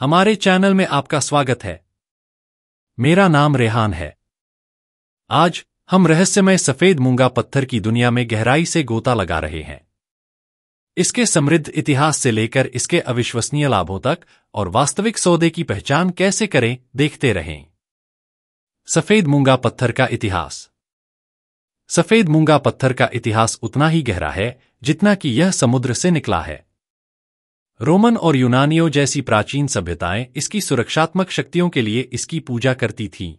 हमारे चैनल में आपका स्वागत है मेरा नाम रेहान है आज हम रहस्यमय सफेद मूंगा पत्थर की दुनिया में गहराई से गोता लगा रहे हैं इसके समृद्ध इतिहास से लेकर इसके अविश्वसनीय लाभों तक और वास्तविक सौदे की पहचान कैसे करें देखते रहें सफेद मूंगा पत्थर का इतिहास सफेद मूंगा पत्थर का इतिहास उतना ही गहरा है जितना कि यह समुद्र से निकला है रोमन और यूनानियों जैसी प्राचीन सभ्यताएं इसकी सुरक्षात्मक शक्तियों के लिए इसकी पूजा करती थीं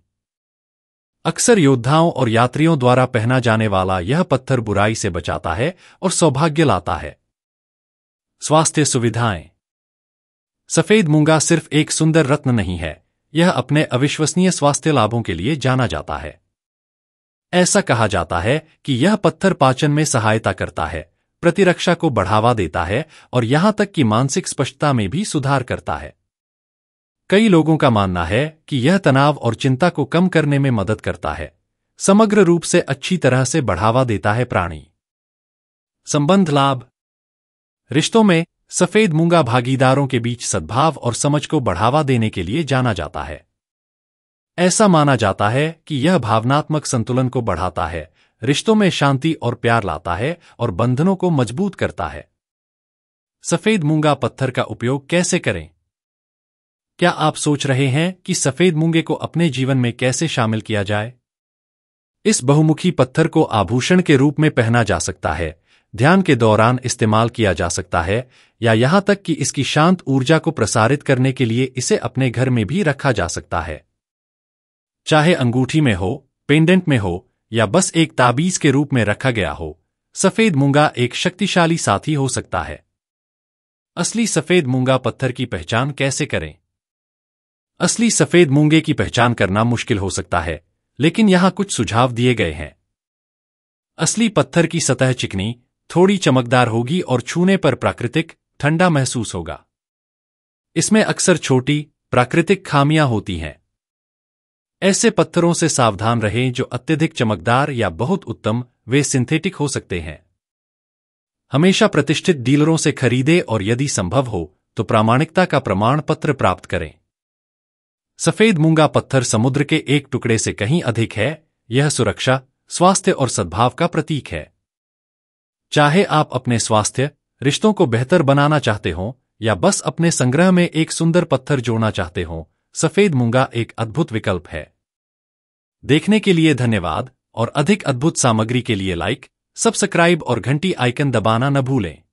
अक्सर योद्धाओं और यात्रियों द्वारा पहना जाने वाला यह पत्थर बुराई से बचाता है और सौभाग्य लाता है स्वास्थ्य सुविधाएं सफेद मूंगा सिर्फ एक सुंदर रत्न नहीं है यह अपने अविश्वसनीय स्वास्थ्य लाभों के लिए जाना जाता है ऐसा कहा जाता है कि यह पत्थर पाचन में सहायता करता है प्रतिरक्षा को बढ़ावा देता है और यहां तक कि मानसिक स्पष्टता में भी सुधार करता है कई लोगों का मानना है कि यह तनाव और चिंता को कम करने में मदद करता है समग्र रूप से अच्छी तरह से बढ़ावा देता है प्राणी संबंध लाभ रिश्तों में सफेद मूंगा भागीदारों के बीच सद्भाव और समझ को बढ़ावा देने के लिए जाना जाता है ऐसा माना जाता है कि यह भावनात्मक संतुलन को बढ़ाता है रिश्तों में शांति और प्यार लाता है और बंधनों को मजबूत करता है सफेद मूंगा पत्थर का उपयोग कैसे करें क्या आप सोच रहे हैं कि सफेद मूंगे को अपने जीवन में कैसे शामिल किया जाए इस बहुमुखी पत्थर को आभूषण के रूप में पहना जा सकता है ध्यान के दौरान इस्तेमाल किया जा सकता है या यहां तक कि इसकी शांत ऊर्जा को प्रसारित करने के लिए इसे अपने घर में भी रखा जा सकता है चाहे अंगूठी में हो पेंडेंट में हो या बस एक ताबीज के रूप में रखा गया हो सफेद मूंगा एक शक्तिशाली साथी हो सकता है असली सफेद मूंगा पत्थर की पहचान कैसे करें असली सफेद मूंगे की पहचान करना मुश्किल हो सकता है लेकिन यहां कुछ सुझाव दिए गए हैं असली पत्थर की सतह चिकनी थोड़ी चमकदार होगी और छूने पर प्राकृतिक ठंडा महसूस होगा इसमें अक्सर छोटी प्राकृतिक खामियां होती हैं ऐसे पत्थरों से सावधान रहें जो अत्यधिक चमकदार या बहुत उत्तम वे सिंथेटिक हो सकते हैं हमेशा प्रतिष्ठित डीलरों से खरीदें और यदि संभव हो तो प्रामाणिकता का प्रमाण पत्र प्राप्त करें सफेद मूंगा पत्थर समुद्र के एक टुकड़े से कहीं अधिक है यह सुरक्षा स्वास्थ्य और सद्भाव का प्रतीक है चाहे आप अपने स्वास्थ्य रिश्तों को बेहतर बनाना चाहते हों या बस अपने संग्रह में एक सुंदर पत्थर जोड़ना चाहते हों सफेद मूंगा एक अद्भुत विकल्प है देखने के लिए धन्यवाद और अधिक अद्भुत सामग्री के लिए लाइक सब्सक्राइब और घंटी आइकन दबाना न भूलें